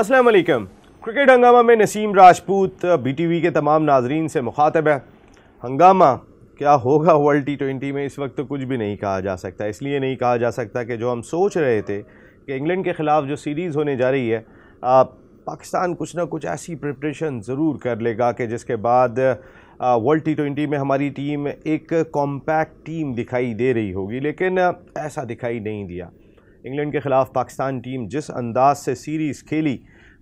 अस्सलाम वालेकुम क्रिकेट हंगामा में नसीम राजपूत बीटीवी के तमाम नाजरीन से मुखातब है हंगामा क्या होगा वर्ल्ड टी ट्वेंटी में इस वक्त तो कुछ भी नहीं कहा जा सकता इसलिए नहीं कहा जा सकता कि जो हम सोच रहे थे कि इंग्लैंड के ख़िलाफ़ जो सीरीज़ होने जा रही है आ, पाकिस्तान कुछ ना कुछ ऐसी प्रिपरेशन ज़रूर कर लेगा कि जिसके बाद वर्ल्ड टी ट्वेंटी में हमारी टीम एक कॉम्पैक्ट टीम दिखाई दे रही होगी लेकिन ऐसा दिखाई नहीं दिया इंग्लैंड के ख़िलाफ़ पाकिस्तान टीम जिस अंदाज से सीरीज़ खेली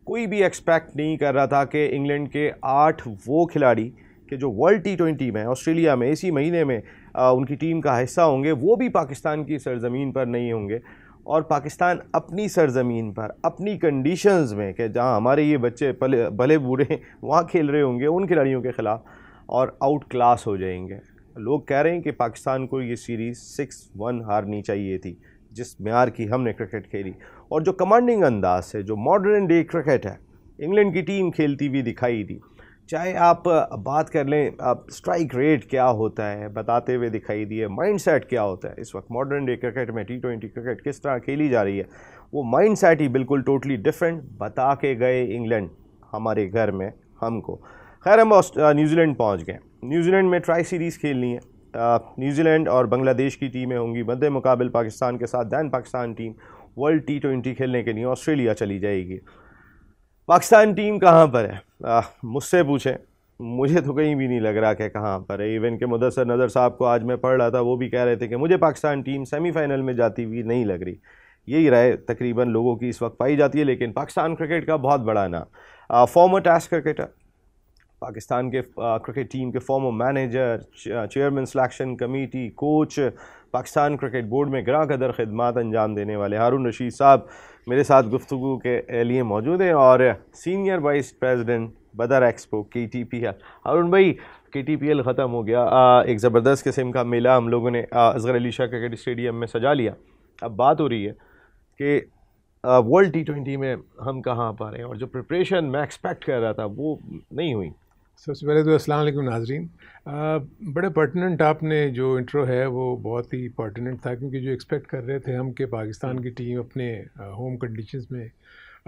कोई भी एक्सपेक्ट नहीं कर रहा था कि इंग्लैंड के आठ वो खिलाड़ी के जो वर्ल्ड टी ट्वेंटी में ऑस्ट्रेलिया में इसी महीने में आ, उनकी टीम का हिस्सा होंगे वो भी पाकिस्तान की सरजमीन पर नहीं होंगे और पाकिस्तान अपनी सरजमीन पर अपनी कंडीशंस में कि जहाँ हमारे ये बच्चे पले भले बूढ़े वहाँ खेल रहे होंगे उन खिलाड़ियों के ख़िलाफ़ और आउट क्लास हो जाएंगे लोग कह रहे हैं कि पाकिस्तान को ये सीरीज़ सिक्स वन हारनी चाहिए थी जिस मैार की हमने क्रिकेट खेली और जो कमांडिंग अंदाज है जो मॉडर्न डे क्रिकेट है इंग्लैंड की टीम खेलती हुई दिखाई दी चाहे आप बात कर लें आप स्ट्राइक रेट क्या होता है बताते हुए दिखाई दिए माइंडसेट क्या होता है इस वक्त मॉडर्न डे क्रिकेट में टी ट्वेंटी क्रिकेट किस तरह खेली जा रही है वो माइंडसेट ही बिल्कुल टोटली डिफरेंट बता के गए इंग्लैंड हमारे घर में हमको खैर हम न्यूजीलैंड पहुंच गए न्यूजीलैंड में ट्राई सीरीज़ खेलनी है न्यूजीलैंड और बांग्लादेश की टीमें होंगी मध्य मुकाबल पाकिस्तान के साथ then Pakistan team world T twenty खेलने के लिए ऑस्ट्रेलिया चली जाएगी पाकिस्तान टीम कहाँ पर है मुझसे पूछें मुझे तो कहीं भी नहीं लग रहा कि कहाँ पर है इवन के मुदसर नज़र साहब को आज मैं पढ़ रहा था वो भी कह रहे थे कि मुझे पाकिस्तान टीम सेमीफाइनल में जाती हुई नहीं लग रही यही राय तकरीबन लोगों की इस वक्त पाई जाती है लेकिन पाकिस्तान क्रिकेट का बहुत बड़ा नाम फॉर्मर टेस्ट क्रिकेटर पाकिस्तान के क्रिकेट टीम के former manager chairman selection committee coach Pakistan cricket board में ग्रा कदर खदमात अंजाम देने वाले हारून रशीद साहब मेरे साथ गुफ्तु के लिए मौजूद हैं और senior vice president Badar expo के टी पी एल हारून भाई के टी पी एल ख़त्म हो गया आ, एक ज़बरदस्त किस्म का मेला हम लोगों ने असगर अली शाह क्रिकेट स्टेडियम में सजा लिया अब बात हो रही है कि वर्ल्ड टी ट्वेंटी में हम कहाँ पा रहे हैं और जो प्रिपरेशन मैं एक्सपेक्ट कर रहा था वो नहीं हुई सबसे पहले तो असल नाजरीन बड़े पर्टिनेंट आपने जो इंट्रो है वो बहुत ही पर्टिनेंट था क्योंकि जो एक्सपेक्ट कर रहे थे हम कि पाकिस्तान की टीम अपने होम कंडीशंस में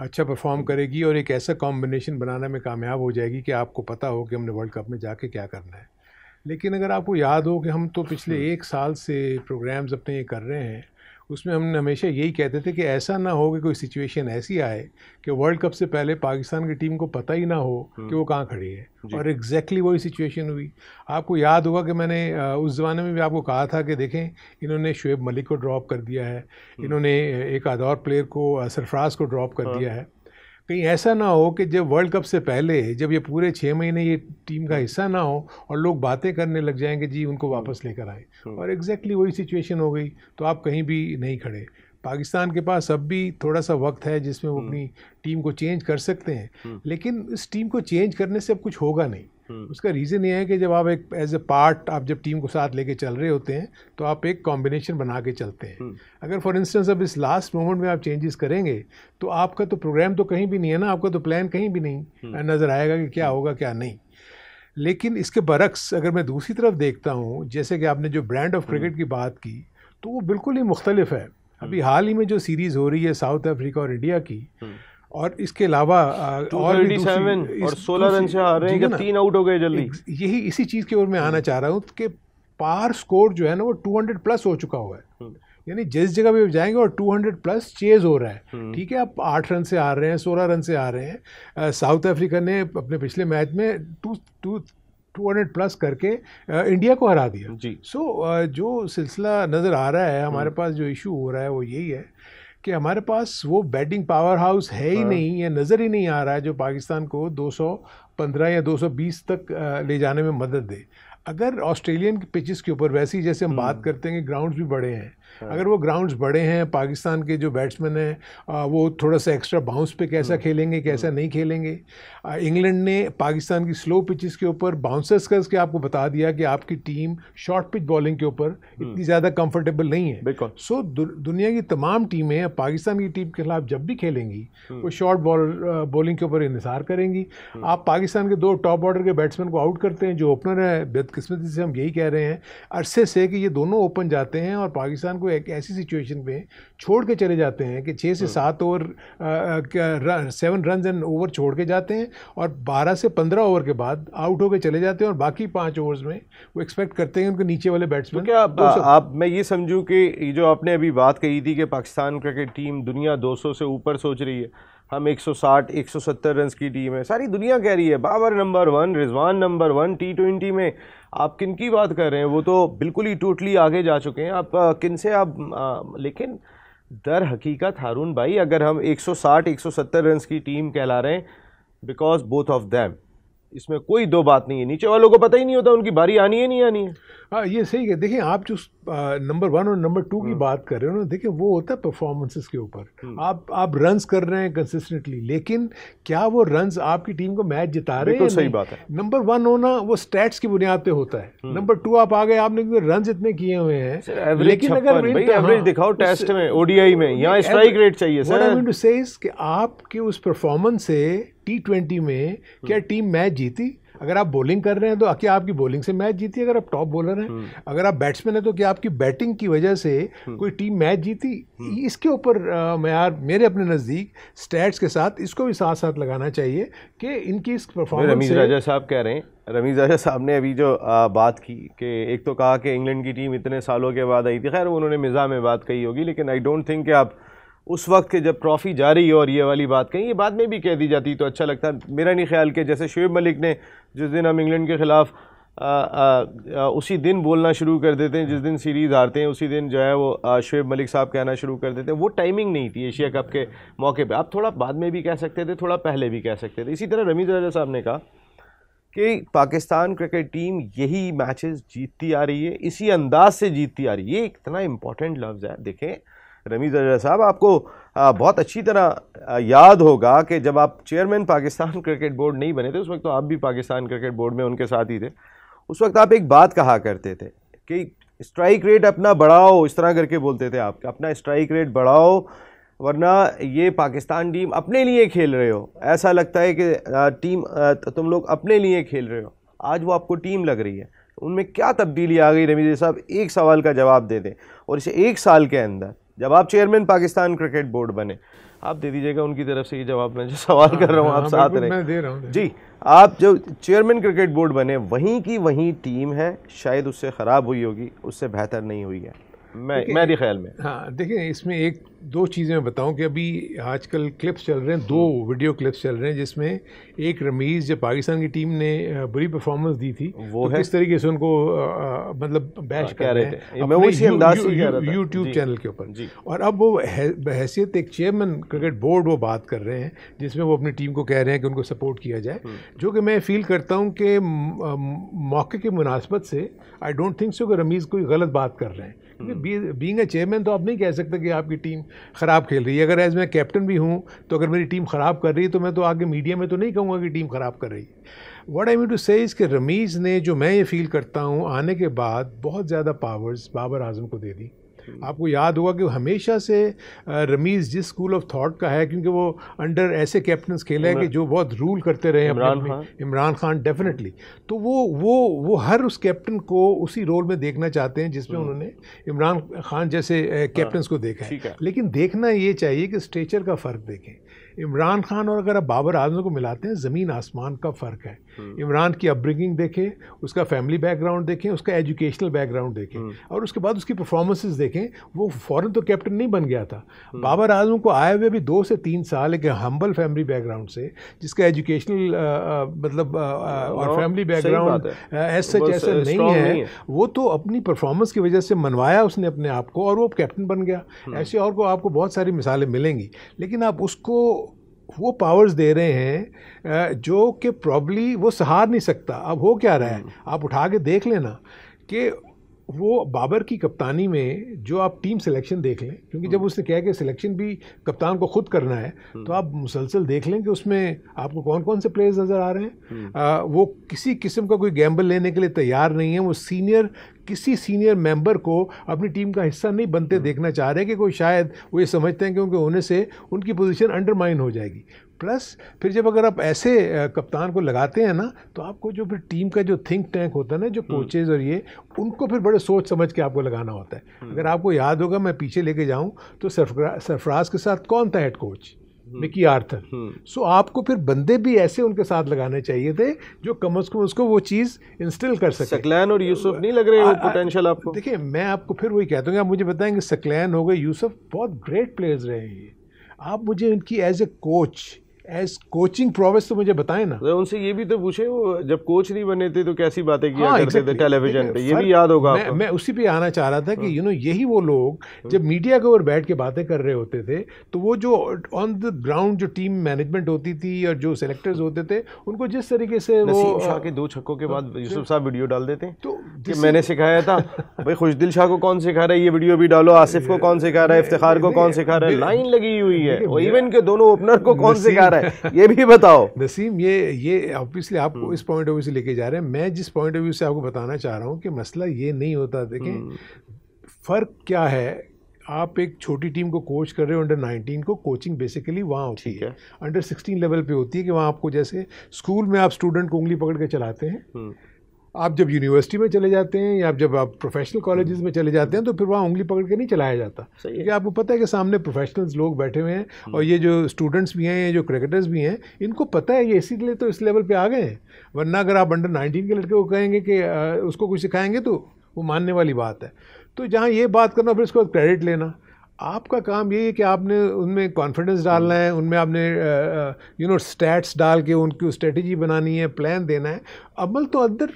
अच्छा परफॉर्म करेगी और एक ऐसा कॉम्बिनेशन बनाने में कामयाब हो जाएगी कि आपको पता हो कि हमने वर्ल्ड कप में जाके क्या करना है लेकिन अगर आपको याद हो कि हम तो पिछले हम्म। एक साल से प्रोग्राम्स अपने ये कर रहे हैं उसमें हमने हमेशा यही कहते थे कि ऐसा ना हो कि कोई सिचुएशन ऐसी आए कि वर्ल्ड कप से पहले पाकिस्तान की टीम को पता ही ना हो कि हम्म। वो कहाँ खड़ी है और एग्जैक्टली exactly वही सिचुएशन हुई आपको याद होगा कि मैंने उस ज़माने में भी आपको कहा था कि देखें इन्होंने शुएब मलिक को ड्रॉप कर दिया है हम्म। इन्होंने एक आदौर प्लेयर को सरफराज को ड्रॉप कर हाँ। दिया है कहीं ऐसा ना हो कि जब वर्ल्ड कप से पहले जब ये पूरे छः महीने ये टीम का हिस्सा ना हो और लोग बातें करने लग जाएंगे जी उनको हम्म। वापस लेकर आए हम्म। और एग्जैक्टली वही सिचुएशन हो गई तो आप कहीं भी नहीं खड़े पाकिस्तान के पास अब भी थोड़ा सा वक्त है जिसमें वो हम्म। अपनी टीम को चेंज कर सकते हैं लेकिन इस टीम को चेंज करने से अब कुछ होगा नहीं हम्म। उसका रीज़न ये है कि जब आप एक एज ए पार्ट आप जब टीम को साथ लेके चल रहे होते हैं तो आप एक कॉम्बिनेशन बना के चलते हैं हम्म। अगर फॉर इंस्टेंस अब इस लास्ट मोमेंट में आप चेंजेस करेंगे तो आपका तो प्रोग्राम तो कहीं भी नहीं है ना आपका तो प्लान कहीं भी नहीं हम्म। नज़र आएगा कि क्या होगा क्या नहीं लेकिन इसके बरक्स अगर मैं दूसरी तरफ देखता हूँ जैसे कि आपने जो ब्रांड ऑफ क्रिकेट की बात की तो वो बिल्कुल ही मुख्तलिफ है अभी हाल ही में जो सीरीज़ हो रही है साउथ अफ्रीका और इंडिया की और इसके अलावा और भी और सोलह रन से आ रहे हैं तीन आउट हो गए जल्दी यही इसी चीज़ की ओर मैं आना चाह रहा हूँ कि पार स्कोर जो है ना वो 200 प्लस हो चुका हुआ है हम्म। यानी जिस जगह भी जाएंगे और 200 प्लस चेज हो रहा है हम्म। ठीक है आप आठ रन से आ रहे हैं सोलह रन से आ रहे हैं साउथ अफ्रीका ने अपने पिछले मैच में टू टू 200 हंड्रेड प्लस करके इंडिया को हरा दिया जी सो so, जो सिलसिला नज़र आ रहा है हमारे हम्म। पास जो इशू हो रहा है वो यही है कि हमारे पास वो बैटिंग पावर हाउस है ही हाँ। नहीं या नज़र ही नहीं आ रहा है जो पाकिस्तान को 215 या 220 तक ले जाने में मदद दे अगर ऑस्ट्रेलियन पिचेस के ऊपर वैसे ही जैसे हम बात हम्म। करते हैं कि ग्राउंड्स भी बड़े हैं हाँ। अगर वो ग्राउंड्स बड़े हैं पाकिस्तान के जो बैट्समैन हैं वो थोड़ा सा एक्स्ट्रा बाउंस पे कैसा हाँ। खेलेंगे कैसा हाँ। नहीं खेलेंगे इंग्लैंड ने पाकिस्तान की स्लो पिचेस के ऊपर बाउंसर्स करके आपको बता दिया कि आपकी टीम शॉर्ट पिच बॉलिंग के ऊपर इतनी ज़्यादा कंफर्टेबल नहीं है बिल्कुल सो दुनिया की तमाम टीमें पाकिस्तान की टीम के खिलाफ जब भी खेलेंगी वो शॉर्ट बॉल बॉलिंग के ऊपर इंतजार करेंगी आप पाकिस्तान के दो टॉप ऑर्डर के बैट्समैन को आउट करते हैं जो ओपनर है बदकिस्मती से हम यही कह रहे हैं अरसे से कि ये दोनों ओपन जाते हैं और पाकिस्तान को एक ऐसी सिचुएशन में छोड़ के चले जाते हैं कि छः से हाँ। सात over seven run and over छोड़ के जाते हैं और बारह से पंद्रह ओवर के बाद आउट होकर चले जाते हैं और बाकी पाँच ओवर में वो एक्सपेक्ट करते हैं उनके नीचे वाले बैट्समैन तो क्या आप, आप मैं ये समझूँ कि जो आपने अभी बात कही थी कि पाकिस्तान क्रिकेट टीम दुनिया दो से ऊपर सोच रही है हम 160 170 रन्स की टीम है सारी दुनिया कह रही है Babar number one Rizwan number one T twenty में आप किन की बात कर रहे हैं वो तो बिल्कुल ही टोटली आगे जा चुके हैं आप किन से आप आ, लेकिन दर हकीकत हारून भाई अगर हम 160 170 रन्स की टीम कहला रहे हैं बिकॉज बोथ ऑफ दैम इसमें कोई दो बात नहीं है नीचे वालों को पता ही नहीं होता उनकी बारी आनी है नहीं आनी है हाँ ये सही है देखिए आप जो नंबर वन और नंबर टू की हम्म। बात कर रहे हो ना देखिए वो होता है परफॉर्मेंसेस के ऊपर हम्म। आप आप रन्स कर रहे हैं कंसिस्टेंटली लेकिन क्या वो रन्स आपकी टीम को मैच जिता रहे हैं सही बात है नंबर वन होना वो स्टैट्स की बुनियाद पे होता है नंबर हम्म। टू आप आ गए आपने क्योंकि रन इतने किए हुए हैं लेकिन अगर एवरेज हाँ, दिखाओ टेस्ट में ओडीआई में यहाँ स्ट्राइक रेट चाहिए आपके उस परफॉर्मेंस से टी ट्वेंटी में हम्म। क्या टीम मैच जीती अगर आप बॉलिंग कर रहे हैं तो क्या आपकी बॉलिंग से मैच जीती अगर आप टॉप बॉलर हैं हम्म। अगर आप बैट्समैन हैं तो क्या आपकी बैटिंग की वजह से हम्म। कोई टीम मैच जीती इसके ऊपर मैं यार मेरे अपने नज़दीक स्टैट्स के साथ इसको भी साथ साथ लगाना चाहिए कि इनकी इस परफॉर्मेंस रमीज राजा साहब कह रहे हैं रमीज राजा साहब ने अभी जो आ, बात की कि एक तो कहा कि इंग्लैंड की टीम इतने सालों के बाद आई थी खैर उन्होंने मिज़ा में बात कही होगी लेकिन आई डोंट थिंक कि आप उस वक्त के जब ट्रॉफ़ी जारी हो और ये वाली बात कहीं ये बाद में भी कह दी जाती तो अच्छा लगता मेरा नहीं ख्याल कि जैसे शुएब मलिक ने जिस दिन हम इंग्लैंड के ख़िलाफ़ आ, आ, आ, उसी दिन बोलना शुरू कर देते हैं जिस दिन सीरीज़ हारते हैं उसी दिन जो है वो शुएब मलिक साहब कहना शुरू कर देते हैं वो टाइमिंग नहीं थी एशिया कप के मौके पे आप थोड़ा बाद में भी कह सकते थे थोड़ा पहले भी कह सकते थे इसी तरह रमीज़ राजा साहब ने कहा कि पाकिस्तान क्रिकेट टीम यही मैचेस जीतती आ रही है इसी अंदाज से जीतती आ रही है ये इतना इम्पॉर्टेंट लफ्ज़ है देखें रमीज़ अजहर साहब आपको बहुत अच्छी तरह याद होगा कि जब आप चेयरमैन पाकिस्तान क्रिकेट बोर्ड नहीं बने थे उस वक्त तो आप भी पाकिस्तान क्रिकेट बोर्ड में उनके साथ ही थे उस वक्त आप एक बात कहा करते थे कि स्ट्राइक रेट अपना बढ़ाओ इस तरह करके बोलते थे आप अपना स्ट्राइक रेट बढ़ाओ वरना ये पाकिस्तान टीम अपने लिए खेल रहे हो ऐसा लगता है कि टीम तुम लोग अपने लिए खेल रहे हो आज वो आपको टीम लग रही है उनमें क्या तब्दीली आ गई रमीज साहब एक सवाल का जवाब दे दें और इसे एक साल के अंदर जब आप चेयरमैन पाकिस्तान क्रिकेट बोर्ड बने आप दे दीजिएगा उनकी तरफ से ये जवाब मैं जो सवाल आ, कर रहा हूँ आप हाँ, साथ रहे दे रहा हूँ जी आप जो चेयरमैन क्रिकेट बोर्ड बने वहीं की वहीं टीम है शायद उससे ख़राब हुई होगी उससे बेहतर नहीं हुई है मैं मेरे ख्याल में हाँ देखिए इसमें एक दो चीज़ें मैं बताऊं कि अभी आजकल क्लिप्स चल रहे हैं दो वीडियो हम्म। क्लिप्स चल रहे हैं जिसमें एक रमीज़ जब पाकिस्तान की टीम ने बुरी परफॉर्मेंस दी थी वो तो है किस तरीके से उनको आ, मतलब बैश हाँ, कर रहे थे यूट्यूब चैनल के ऊपर और अब वो बहसीत एक चेयरमैन क्रिकेट बोर्ड वो बात कर रहे हैं जिसमें वो अपनी टीम को कह रहे हैं कि उनको सपोर्ट किया जाए हम्म। जो कि मैं फील करता हूँ कि मौके की मुनासबत से आई डोंट थिंक सो कि रमीज़ कोई गलत बात कर रहे हैं बींग ए चेयरमैन तो आप नहीं कह सकते कि आपकी टीम ख़राब खेल रही है अगर एज मैं कैप्टन भी हूँ तो अगर मेरी टीम ख़राब कर रही है तो मैं तो आगे मीडिया में तो नहीं कहूँगा कि टीम ख़राब कर रही है वट आई मीन टू से इसके रमीज़ ने जो मैं ये फील करता हूँ आने के बाद बहुत ज़्यादा पावर्स बाबर आजम को दे दी हम्म। आपको याद होगा कि हमेशा से रमीज़ जिस स्कूल ऑफ थाट का है क्योंकि वो अंडर ऐसे कैप्टन्स खेले हैं कि जो बहुत रूल करते रहे हैं इमरान खान डेफिनेटली तो वो वो वो हर उस कैप्टन को उसी रोल में देखना चाहते हैं जिसमें हम्म। उन्होंने इमरान खान जैसे कैप्टन हाँ। को देखा है लेकिन देखना ये चाहिए कि स्ट्रेचर का फ़र्क देखें इमरान खान और अगर आप बाबर आजम को मिलाते हैं ज़मीन आसमान का फ़र्क है हम्म। इमरान की अपब्रिंगिंग देखें उसका फैमिली बैकग्राउंड देखें उसका एजुकेशनल बैकग्राउंड देखें हम्म। और उसके बाद उसकी परफॉर्मेंसेस देखें वो फ़ौरन तो कैप्टन नहीं बन गया था हम्म। बाबर आजम को आए हुए भी दो से तीन साल एक हम्बल फैमिली बैकग्राउंड से जिसका एजुकेशनल मतलब हाँ, और फैमिली बैकग्राउंड एज सच ऐसा नहीं है वो तो अपनी परफॉर्मेंस की वजह से मनवाया उसने अपने आप को और वो कैप्टन बन गया ऐसे और को आपको बहुत सारी मिसालें मिलेंगी लेकिन आप उसको वो पावर्स दे रहे हैं जो कि प्रॉब्ली वो सहार नहीं सकता अब हो क्या रहा है हम्म। आप उठा के देख लेना कि वो बाबर की कप्तानी में जो आप टीम सिलेक्शन देख लें क्योंकि जब हम्म। उसने कहा कि सिलेक्शन भी कप्तान को खुद करना है हम्म। तो आप मुसलसल देख लें कि उसमें आपको कौन कौन से प्लेयर्स नज़र आ रहे हैं हम्म। आ, वो किसी किस्म का कोई गैम्बल लेने के लिए तैयार नहीं है वो सीनियर किसी सीनियर मेंबर को अपनी टीम का हिस्सा नहीं बनते देखना चाह रहे कि कोई शायद वो ये समझते हैं क्योंकि होने से उनकी पोजीशन अंडरमाइन हो जाएगी प्लस फिर जब अगर आप ऐसे कप्तान को लगाते हैं ना तो आपको जो फिर टीम का जो थिंक टैंक होता है ना जो कोचेज हम्म। और ये उनको फिर बड़े सोच समझ के आपको लगाना होता है हम्म। अगर आपको याद होगा मैं पीछे लेके जाऊँ तो सरफराज के साथ कौन था head coach Mickey Arthur so हम्म। आपको फिर बंदे भी ऐसे उनके साथ लगाने चाहिए थे जो कम अज कम उसको वो चीज़ इंस्टॉल कर सके सकलैन और यूसुफ नहीं लग रहे हैं पोटेंशियल आपको देखिए मैं आपको फिर वही कहता हूँ आप मुझे बताएंगे सकलैन हो गए यूसुफ बहुत ग्रेट प्लेयर्स रहे हैं ये आप मुझे उनकी as a coach as coaching prowess तो मुझे बताएं ना तो उनसे ये भी तो पूछे वो जब कोच नहीं बने थे तो कैसी बातें किया हाँ, करते exactly. थे टेलीविजन पे ये भी याद होगा मैं, मैं उसी पे आना चाह रहा था कि यू हाँ। नो यही वो लोग हाँ। जब मीडिया के ऊपर बैठ के बातें कर रहे होते थे तो वो जो ऑन द ग्राउंड जो टीम मैनेजमेंट होती थी और जो सेलेक्टर्स होते थे उनको जिस तरीके से वो शाह के दो छक्कों के हाँ, बाद यूसुफ साहब वीडियो डाल देते हैं तो मैंने सिखाया था भाई खुशदिल शाह को कौन सिखा रहा है ये वीडियो भी डालो आसिफ को कौन सिखा रहा है इफ्तार को कौन सिखा रहा है लाइन लगी हुई है इवन के दोनों ओपनर को कौन सिखा रहा है ये भी बताओ नसीम ये ये ऑब्वियसली आपको हम्म। इस पॉइंट ऑफ व्यू से लेके जा रहे हैं मैं जिस पॉइंट ऑफ व्यू से आपको बताना चाह रहा हूँ कि मसला ये नहीं होता देखें हम्म। फ़र्क क्या है आप एक छोटी टीम को कोच कर रहे हो अंडर 19 को कोचिंग बेसिकली वहाँ होती है अंडर 16 लेवल पे होती है कि वहाँ आपको जैसे स्कूल में आप स्टूडेंट को उंगली पकड़ के चलाते हैं हम्म। आप जब यूनिवर्सिटी में चले जाते हैं या आप जब आप प्रोफेशनल हम्म। कॉलेजेस में चले जाते हैं तो फिर वहाँ उंगली पकड़ के नहीं चलाया जाता क्योंकि आपको पता है कि सामने प्रोफेशनल्स लोग बैठे हुए हैं हम्म। और ये जो स्टूडेंट्स भी हैं ये जो क्रिकेटर्स भी हैं इनको पता है ये इसीलिए तो इस लेवल पर आ गए हैं वरना अगर आप अंडर नाइनटीन के लड़के को कहेंगे कि उसको कुछ सिखाएंगे तो वो मानने वाली बात है तो जहाँ ये बात करना फिर उसके बाद क्रेडिट लेना आपका काम यही है कि आपने उनमें कॉन्फिडेंस डालना है उनमें आपने यू नो स्टैट्स डाल के उनकी स्ट्रेटजी बनानी है प्लान देना है अमल तो अंदर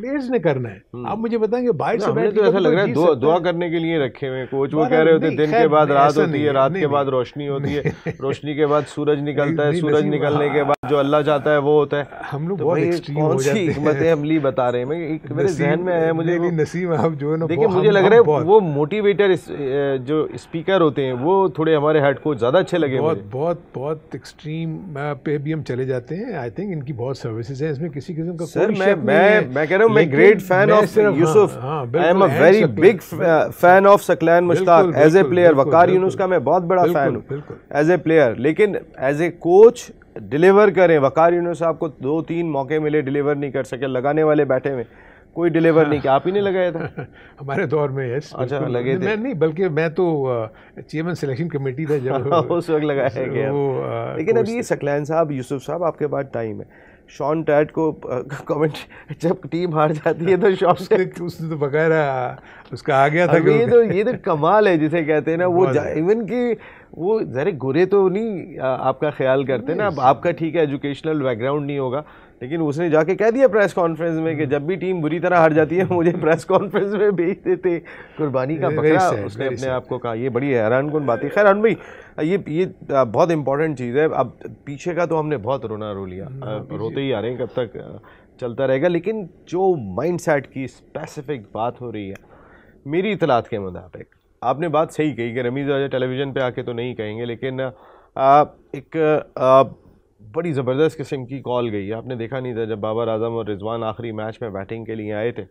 प्लेयर्स ने करना है हम्म। आप मुझे बताएंगे बाहर से बैठ तो ऐसा तो लग रहा है दुआ, दुआ करने के लिए रखे हुए कोच वो कह रहे होते दिन के बाद रात होती है रात के बाद रोशनी होती है रोशनी के बाद सूरज निकलता है सूरज निकलने के बाद जो अल्लाह चाहता है वो होता है हम लोग तो कौन अमली बता रहे हैं मेरे जहन में मुझे नसीब आप जो है ना देखिए मुझे लग रहा है वो मोटिवेटर जो स्पीकर होते हैं वो थोड़े हमारे हेड कोच ज़्यादा अच्छे लगे बहुत बहुत बहुत एक्सट्रीम पे भी हम चले जाते हैं आई थिंक इनकी बहुत सर्विसेज है इसमें किसी किस्म का सर मैं मैं कह रहा हूँ हाँ, am a great fan of Yusuf I am a very big fan of Saqlain Mushtaq as a player Waqar Younis का मैं बहुत बड़ा फैन हूँ एज ए प्लेयर लेकिन एज ए कोच डिलीवर करें वकार यूनुस आपको दो तीन मौके मिले डिलीवर नहीं कर सके लगाने वाले बैठे हुए कोई डिलीवर हाँ, नहीं किया आप ही नहीं लगाया था हमारे दौर में यस अच्छा लगे थे मैं नहीं बल्कि मैं तो चेयरमैन सिलेक्शन कमेटी था जब उस वक्त लगाया गया लेकिन अभी सकलैन साहब यूसुफ साहब आपके पास टाइम है शॉन टैट को कमेंट जब टीम हार जाती है तो शॉन से उसने तो बकायरा उसका आ गया था ये तो ये तो कमाल है जिसे कहते हैं ना वो इवन कि वो ज़रे गुरे तो नहीं आपका ख्याल करते ना आपका ठीक है एजुकेशनल बैकग्राउंड नहीं होगा लेकिन उसने जाके कह दिया प्रेस कॉन्फ्रेंस में कि हम्म। जब भी टीम बुरी तरह हार जाती है मुझे प्रेस कॉन्फ्रेंस में भेज देते कुर्बानी का बकरा उसने अपने आप को कहा ये बड़ी हैरान कन बात है खैर अन भाई ये ये बहुत इंपॉर्टेंट चीज़ है अब पीछे का तो हमने बहुत रोना रो लिया हाँ, रोते ही आ रहे हैं कब तक चलता रहेगा लेकिन जो माइंड की स्पेसिफिक बात हो रही है मेरी इतलात के मुताबिक आपने बात सही कही कि रमीज़ राजा टेलीविज़न पे आके तो नहीं कहेंगे लेकिन आ, एक आ, बड़ी ज़बरदस्त किस्म की कॉल गई है आपने देखा नहीं था जब बाबर आजम और रिजवान आखिरी मैच में बैटिंग के लिए आए थे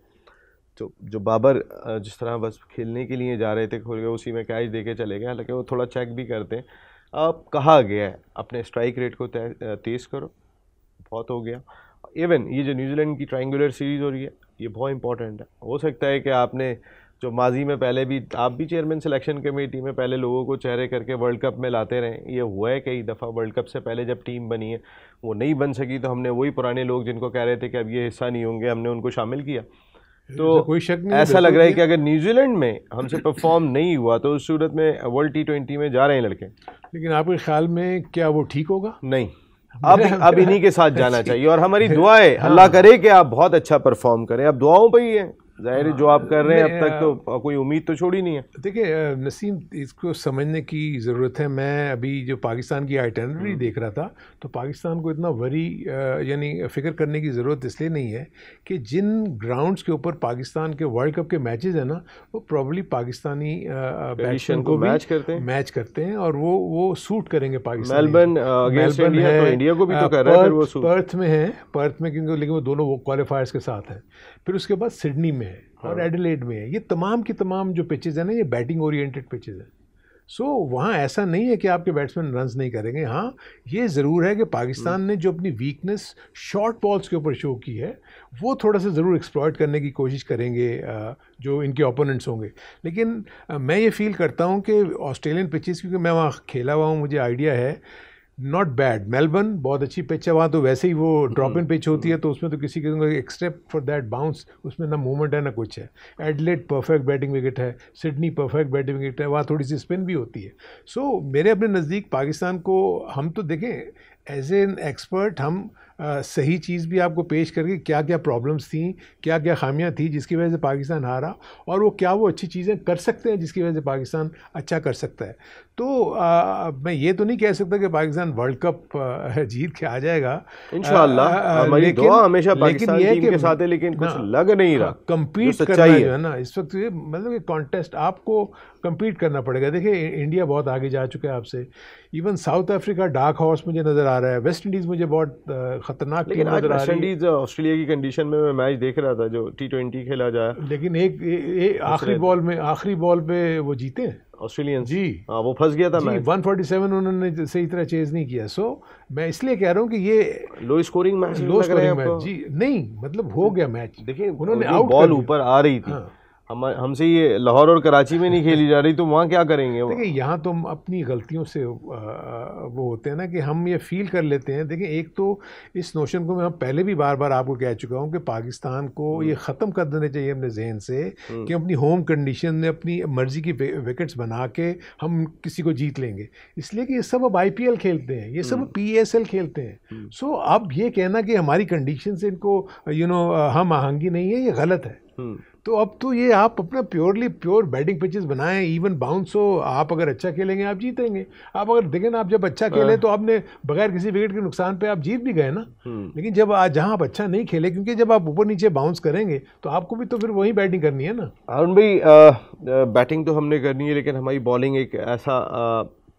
तो जो बाबर जिस तरह बस खेलने के लिए जा रहे थे खुल गए उसी में कैच दे के चले गए हालांकि वो थोड़ा चेक भी करते हैं अब कहा गया है अपने स्ट्राइक रेट को तेज़ करो बहुत हो गया इवन ये जो न्यूजीलैंड की ट्राइंगुलर सीरीज़ हो रही है ये बहुत इंपॉर्टेंट है हो सकता है कि आपने जो माजी में पहले भी आप भी चेयरमैन सिलेक्शन कमेटी में पहले लोगों को चेहरे करके वर्ल्ड कप में लाते रहे ये हुआ है कई दफ़ा वर्ल्ड कप से पहले जब टीम बनी है वो नहीं बन सकी तो हमने वही पुराने लोग जिनको कह रहे थे कि अब ये हिस्सा नहीं होंगे हमने उनको शामिल किया तो कोई शक नहीं ऐसा लग रहा है कि अगर न्यूजीलैंड में हमसे परफॉर्म नहीं हुआ तो उस सूरत में वर्ल्ड टी ट्वेंटी में जा रहे हैं लड़के लेकिन आपके ख्याल में क्या वो ठीक होगा नहीं अब अब इन्हीं के साथ जाना चाहिए और हमारी दुआएं अल्लाह हाँ। करे कि आप बहुत अच्छा परफॉर्म करें अब दुआओं पर ही है जाहिर हाँ, जो आप कर रहे हैं अब तक तो कोई उम्मीद तो छोड़ी नहीं है देखिए नसीम इसको समझने की ज़रूरत है मैं अभी जो पाकिस्तान की आइटनरी हम्म। देख रहा था तो पाकिस्तान को इतना वरी यानी फ़िक्र करने की ज़रूरत इसलिए नहीं है कि जिन ग्राउंड्स के ऊपर पाकिस्तान के वर्ल्ड कप के मैचेज हैं ना वो प्रॉब्ली पाकिस्तानी बैट्समैन को मैच करते हैं मैच करते हैं और वो वो सूट करेंगे पाकिस्तान मेलबर्न इंडिया को भी तो कर पर्थ में है पर्थ में क्योंकि लेकिन वो दोनों वो क्वालिफायर्स के साथ हैं फिर उसके बाद सिडनी में है हाँ। और एडिलेड में है ये तमाम की तमाम जो पिचेज है ना ये बैटिंग ओरिएंटेड पिचेज है सो so, वहाँ ऐसा नहीं है कि आपके बैट्समैन रन्स नहीं करेंगे हाँ ये ज़रूर है कि पाकिस्तान ने जो अपनी वीकनेस शॉर्ट बॉल्स के ऊपर शो की है वो थोड़ा सा ज़रूर एक्सप्लॉयट करने की कोशिश करेंगे जो इनके ओपोनेंट्स होंगे लेकिन मैं ये फील करता हूँ कि ऑस्ट्रेलियन पिचेस क्योंकि मैं वहाँ खेला हुआ हूँ मुझे आइडिया है नॉट बैड मेलबर्न बहुत अच्छी पिच है वहाँ तो वैसे ही वो ड्रॉप इन पिच होती है हम्म। तो उसमें तो किसी किस्म का एक्सेप्ट फॉर दैट बाउंस उसमें ना मूवमेंट है ना कुछ है एडलेट परफेक्ट बैटिंग विकेट है सिडनी परफेक्ट बैटिंग विकेट है वहाँ थोड़ी सी स्पिन भी होती है सो so, मेरे अपने नज़दीक पाकिस्तान को हम तो देखें एज एन एक्सपर्ट हम आ, सही चीज़ भी आपको पेश करके क्या क्या प्रॉब्लम्स थी क्या क्या खामियां थी जिसकी वजह से पाकिस्तान हारा और वो क्या वो अच्छी चीज़ें कर सकते हैं जिसकी वजह से पाकिस्तान अच्छा कर सकता है तो आ, मैं ये तो नहीं कह सकता कि पाकिस्तान वर्ल्ड कप जीत के आ जाएगा हमेशा लेकिन ये के साथ है लेकिन कुछ हाँ, लग नहीं हाँ, रहा कम्पीट करना जो है ना इस वक्त ये मतलब कि कॉन्टेस्ट आपको कम्पीट करना पड़ेगा देखिए इंडिया बहुत आगे जा चुका है आपसे even South Africa dark horse मुझे नज़र आ रहा है वेस्ट इंडीज़ मुझे बहुत खतरनाक लेकिन आज वेस्ट इंडीज ऑस्ट्रेलिया की कंडीशन में मैं मैच देख रहा था जो टी ट्वेंटी खेला जाए लेकिन एक आखिरी बॉल में आखिरी बॉल पे वो जीते ऑस्ट्रेलियन जी आ, हाँ, वो फंस गया था मैच 147 उन्होंने सही तरह चेज नहीं किया सो मैं इसलिए कह रहा हूँ कि ये low scoring match low scoring match जी नहीं मतलब हो गया मैच देखिए उन्होंने बॉल ऊपर आ रही थी हाँ। हम हमसे ये लाहौर और कराची में नहीं खेली जा रही तो वहाँ क्या करेंगे देखिए यहाँ तो हम अपनी गलतियों से वो होते हैं ना कि हम ये फील कर लेते हैं देखिए एक तो इस नोशन को मैं पहले भी बार बार आपको कह चुका हूँ कि पाकिस्तान को हम्म। ये ख़त्म कर देने चाहिए अपने जहन से हम्म। कि अपनी होम कंडीशन में अपनी मर्ज़ी की विकेट्स बना के हम किसी को जीत लेंगे इसलिए कि ये सब अब आई खेलते हैं ये सब पी हम्म। खेलते हैं सो अब ये कहना कि हमारी कंडीशन से इनको यू नो हम आहंगी नहीं है ये गलत है तो अब तो ये आप अपना प्योरली प्योर बैटिंग पिचेस बनाएं इवन बाउंस हो आप अगर अच्छा खेलेंगे आप जीतेंगे आप अगर देखें ना आप जब अच्छा खेले हाँ। तो आपने बगैर किसी विकेट के नुकसान पे आप जीत भी गए ना हम्म। लेकिन जब आज जहाँ आप अच्छा नहीं खेले क्योंकि जब आप ऊपर नीचे बाउंस करेंगे तो आपको भी तो फिर वही बैटिंग करनी है ना अरुण भाई बैटिंग तो हमने करनी है लेकिन हमारी बॉलिंग एक ऐसा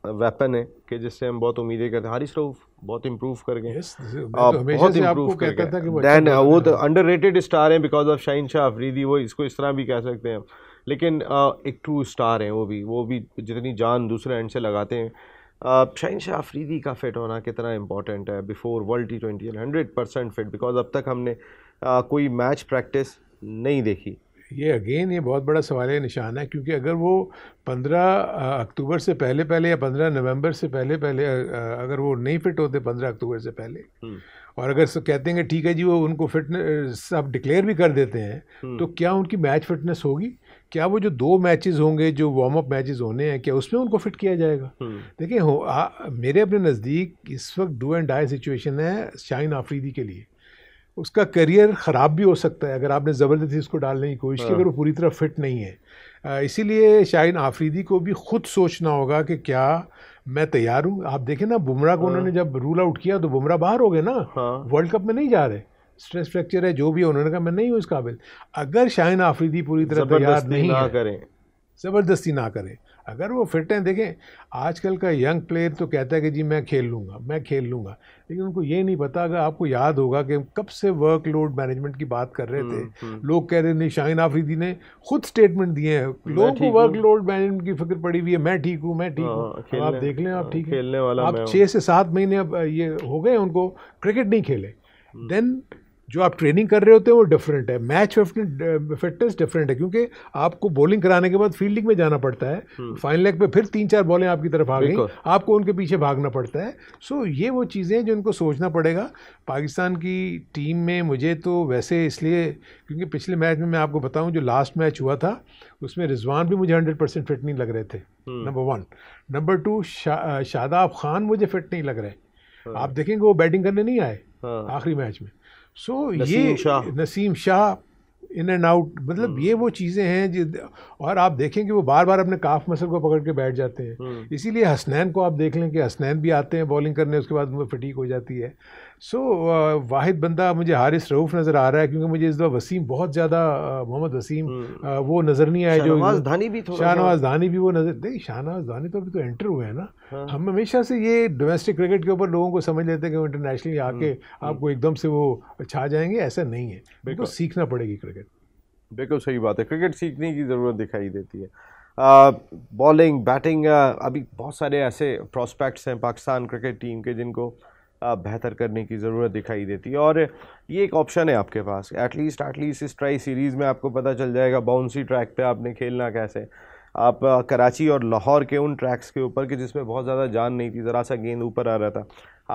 वेपन है कि जिससे हम बहुत उम्मीदें करते हैं हारिस रऊफ़ बहुत इम्प्रूव कर गए तो बहुत इम्प्रूव कर गए वो अच्छा uh, तो अंडर रेटेड स्टार हैं बिकॉज ऑफ शाहिन शाह अफरीदी वो इसको इस तरह भी कह सकते हैं लेकिन uh, एक ट्रू स्टार हैं वो भी वो भी जितनी जान दूसरे एंड से लगाते हैं शाहिन शाह अफरीदी का फिट होना कितना इंपॉर्टेंट है before world T twenty hundred percent fit because अब तक हमने uh, कोई मैच प्रैक्टिस नहीं देखी ये अगेन ये बहुत बड़ा सवाल है निशान है क्योंकि अगर वो 15 अक्टूबर से पहले पहले या 15 नवंबर से पहले पहले अगर वो नहीं फिट होते 15 अक्टूबर से पहले और अगर कहते हैं कि ठीक है जी वो उनको फिटनेस आप डिक्लेयर भी कर देते हैं तो क्या उनकी मैच फिटनेस होगी क्या वो जो दो मैचेस होंगे जो वार्म अप मैचेस होने हैं क्या उसमें उनको फिट किया जाएगा देखिए हो आ, मेरे अपने नज़दीक इस वक्त डू एंड डाई सिचुएशन है शाहिन आफरीदी के लिए उसका करियर ख़राब भी हो सकता है अगर आपने ज़बरदस्ती इसको डालने की कोशिश की हाँ। अगर वो पूरी तरह फिट नहीं है इसीलिए शाहिन आफरीदी को भी खुद सोचना होगा कि क्या मैं तैयार हूँ आप देखें ना बुमराह को हाँ। उन्होंने जब रूल आउट किया तो बुमराह बाहर हो गए ना हाँ। वर्ल्ड कप में नहीं जा रहे स्ट्रेस फ्रैक्चर है जो भी है उन्होंने कहा मैं नहीं हूँ इस काबिल अगर शाहिन आफरीदी पूरी तरह तैयार नहीं करें ज़बरदस्ती ना करें अगर वो फिट हैं देखें आजकल का यंग प्लेयर तो कहता है कि जी मैं खेल लूँगा मैं खेल लूँगा लेकिन उनको ये नहीं पता अगर आपको याद होगा कि कब से वर्क लोड मैनेजमेंट की बात कर रहे थे हम्म, हम्म। लोग कह रहे थे शाहिन आफरीदी ने खुद स्टेटमेंट दिए हैं लोगों को वर्क लोड मैनेजमेंट की फिक्र पड़ी हुई है मैं ठीक हूँ मैं ठीक हूँ हाँ, आप देख लें आप हाँ, ठीक है आप छः से सात महीने अब ये हो गए उनको क्रिकेट नहीं खेले देन हम्म। जो आप ट्रेनिंग कर रहे होते हैं वो डिफरेंट है मैच फिटनेस डिफरेंट है क्योंकि आपको बॉलिंग कराने के बाद फील्डिंग में जाना पड़ता है फाइनल हम्म। लेग पे फिर तीन चार बॉलें आपकी तरफ आ गई आपको उनके पीछे भागना पड़ता है सो ये वो चीज़ें हैं जो इनको सोचना पड़ेगा पाकिस्तान की टीम में मुझे तो वैसे इसलिए क्योंकि पिछले मैच में मैं आपको बताऊँ जो लास्ट मैच हुआ था उसमें रिजवान भी मुझे हंड्रेड परसेंट फिट नहीं लग रहे थे number one number two Shadab Khan मुझे फिट नहीं लग रहे हाँ। आप देखेंगे वो बैटिंग करने नहीं आए हाँ। आखिरी मैच में सो ये Naseem Shah in and out मतलब ये वो चीज़ें हैं जो और आप देखें कि वो बार बार अपने काफ मसल को पकड़ के बैठ जाते हैं हम्म। इसीलिए हसनैन को आप देख लें कि हसनैन भी आते हैं बॉलिंग करने उसके बाद उनको फटीक हो जाती है सो so, वाहिद बंदा मुझे हारिस रऊफ़ नज़र आ रहा है क्योंकि मुझे इस दफ़ा वसीम बहुत ज़्यादा मोहम्मद वसीम आ, हम्म। वो नज़र नहीं आया जो धानी भी शाहनवाज धानी भी वो नज़र नहीं शाहनवाज धानी तो अभी तो एंटर हुए हैं ना हाँ। हम हमेशा से ये डोमेस्टिक क्रिकेट के ऊपर लोगों को समझ लेते हैं कि वो इंटरनेशनली आके हम्म, आपको एकदम से वो छा जाएंगे ऐसा नहीं है बिल्कुल सीखना पड़ेगी क्रिकेट बिल्कुल सही बात है क्रिकेट सीखने की ज़रूरत दिखाई देती है बॉलिंग बैटिंग अभी बहुत सारे ऐसे प्रॉस्पेक्ट्स हैं पाकिस्तान क्रिकेट टीम के जिनको बेहतर करने की ज़रूरत दिखाई देती है और ये एक ऑप्शन है आपके पास एटलीस्ट एटलीस्ट इस ट्राई सीरीज़ में आपको पता चल जाएगा बाउंसी ट्रैक पे आपने खेलना कैसे आप कराची और लाहौर के उन ट्रैक्स के ऊपर कि जिसमें बहुत ज़्यादा जान नहीं थी ज़रा सा गेंद ऊपर आ रहा था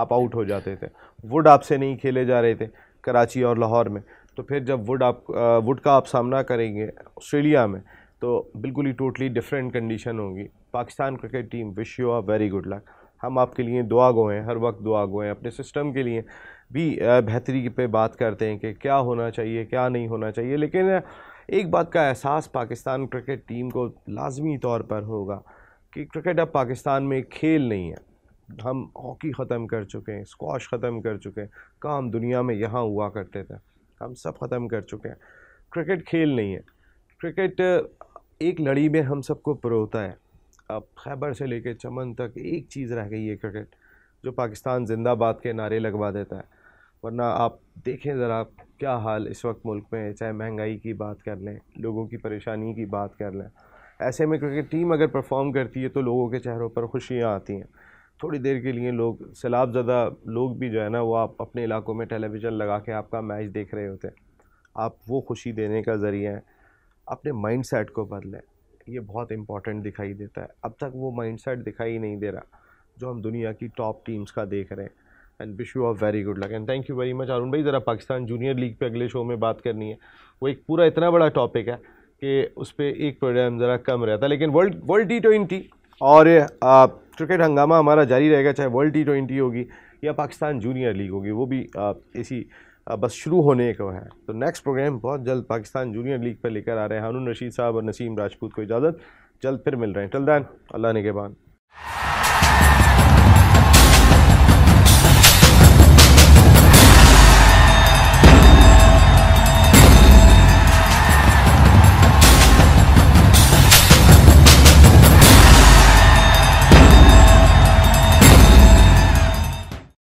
आप आउट हो जाते थे वुड आपसे नहीं खेले जा रहे थे कराची और लाहौर में तो फिर जब वुड आप वुड का आप सामना करेंगे ऑस्ट्रेलिया में तो बिल्कुल ही टोटली डिफरेंट कंडीशन होगी Pakistan cricket team wish you all very good luck हम आपके लिए दुआ गो हैं हर वक्त दुआ गो हैं अपने सिस्टम के लिए भी बेहतरी पे बात करते हैं कि क्या होना चाहिए क्या नहीं होना चाहिए लेकिन एक बात का एहसास पाकिस्तान क्रिकेट टीम को लाजमी तौर पर होगा कि क्रिकेट अब पाकिस्तान में खेल नहीं है हम हॉकी ख़त्म कर चुके हैं स्कॉश ख़त्म कर चुके हैं काम दुनिया में यहाँ हुआ करते थे हम सब ख़त्म कर चुके हैं क्रिकेट खेल नहीं है क्रिकेट एक लड़ी में हम सबको परोता है अब खैबर से लेकर चमन तक एक चीज़ रह गई है क्रिकेट जो पाकिस्तान जिंदाबाद के नारे लगवा देता है वरना आप देखें ज़रा क्या हाल इस वक्त मुल्क में चाहे महंगाई की बात कर लें लोगों की परेशानी की बात कर लें ऐसे में क्रिकेट टीम अगर परफॉर्म करती है तो लोगों के चेहरों पर खुशियाँ आती हैं थोड़ी देर के लिए लोग सैलाब ज़्यादा लोग भी जो है ना वो आप अपने इलाकों में टेलीविज़न लगा के आपका मैच देख रहे होते हैं आप वो खुशी देने का ज़रिया है अपने माइंड सेट को बदलें ये बहुत इंपॉर्टेंट दिखाई देता है अब तक वो माइंड सेट दिखाई नहीं दे रहा जो हम दुनिया की टॉप टीम्स का देख रहे हैं and wish you all very good luck and thank you very much Arun भाई ज़रा पाकिस्तान जूनियर लीग पे अगले शो में बात करनी है वो एक पूरा इतना बड़ा टॉपिक है कि उस पर एक प्रोग्राम ज़रा कम रहता है लेकिन वर्ल्ड वर्ल्ड टी ट्वेंटी और क्रिकेट हंगामा हमारा जारी रहेगा चाहे वर्ल्ड टी ट्वेंटी होगी या पाकिस्तान जूनियर लीग होगी वो भी इसी बस शुरू होने को है तो नेक्स्ट प्रोग्राम बहुत जल्द पाकिस्तान जूनियर लीग पर लेकर आ रहे हैं हारून रशीद साहब और नसीम राजपूत को इजाज़त जल्द फिर मिल रहे हैं टल दैन अल्लाह ने के बाद